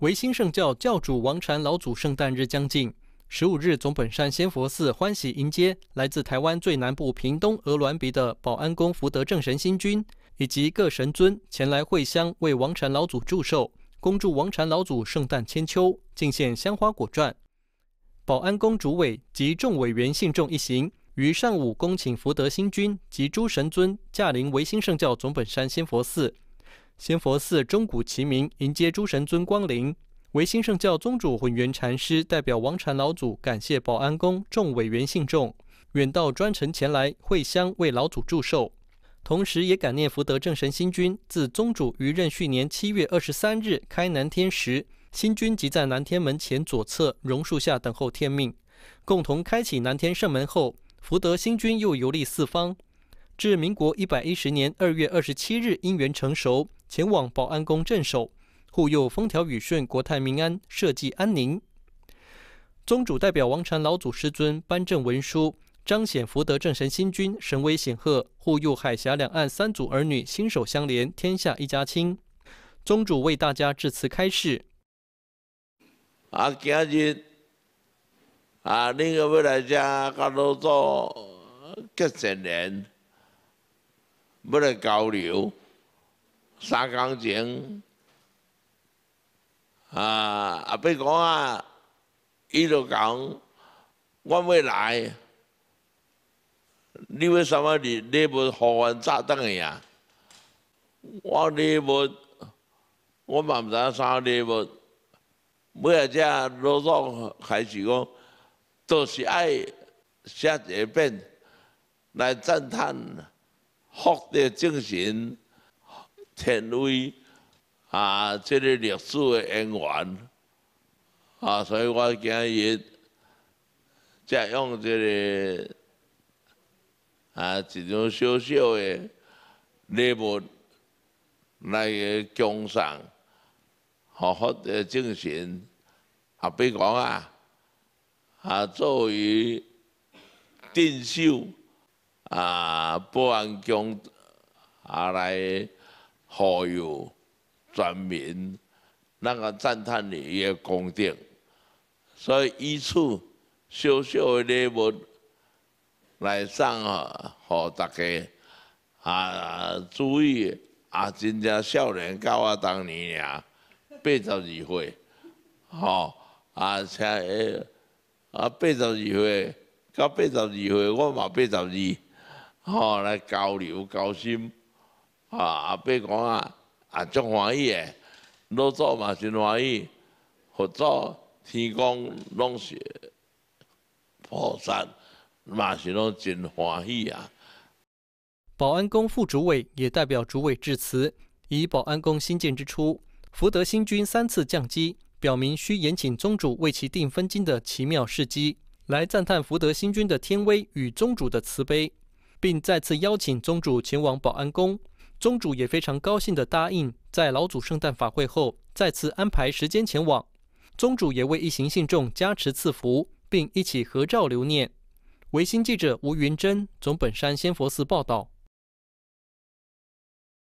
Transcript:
维新圣教教主王禅老祖圣诞日将近，十五日总本山仙佛寺欢喜迎接来自台湾最南部屏东鹅銮鼻的保安宫福德正神新君以及各神尊前来会香为王禅老祖祝寿，恭祝王禅老祖圣诞千秋，敬献香花果串。保安宫主委及众委员信众一行于上午恭请福德新君及诸神尊驾临维新圣教总本山仙佛寺。仙佛寺钟鼓齐鸣，迎接诸神尊光临。唯心圣教宗主混元禅师代表王禅老祖，感谢保安宫众委员信众远道专程前来会香为老祖祝寿，同时也感念福德正神新君。自宗主于壬戌年七月二十三日开南天时，新君即在南天门前左侧榕树下等候天命，共同开启南天圣门后，福德新君又游历四方。至民国一百一十年二月二十七日，姻缘成熟，前往保安宫镇守，护佑风调雨顺、国泰民安、社稷安宁。宗主代表王禅老祖师尊颁证文书，彰显福德正神新君神威显赫，护佑海峡两岸三祖儿女心手相连，天下一家亲。宗主为大家致辞开示。啊，今日啊，这个为大家搞到做几十年。不嚟交流，弹钢琴啊！阿伯讲啊，伊就讲，我未来，你为什么你你不呼唤炸弹呀？我你不，我嘛慢知啥你不，每要讲老早开始讲，都是爱写一边来赞叹。福德精神，成为啊，这个历史的恩怨啊，所以我今日，再用这个啊，一种小小的礼物来奖赏，好好嘅精神啊，比如讲啊，啊，作为定袖。啊！保安公下来呼吁全民那个赞叹你个功德，所以一处小小的礼物来送啊，呵，大家啊，注意啊，真正少年到我当年呀，八十二岁，吼啊，像诶啊，八十二岁到八十二岁，我嘛八十二。哦，来交流交心，啊，阿伯讲啊，啊，真欢喜诶，老祖嘛真欢喜，佛祖天公拢是菩萨嘛是拢真欢喜啊。保安宫副主委也代表主委致辞，以保安宫新建之初，福德新君三次降基，表明需严请宗主为其定分金的奇妙事迹，来赞叹福德新君的天威与宗主的慈悲。并再次邀请宗主前往宝安宫，宗主也非常高兴地答应，在老祖圣诞法会后再次安排时间前往。宗主也为一行信众加持赐福，并一起合照留念。维新记者吴云珍，总本山仙佛寺报道。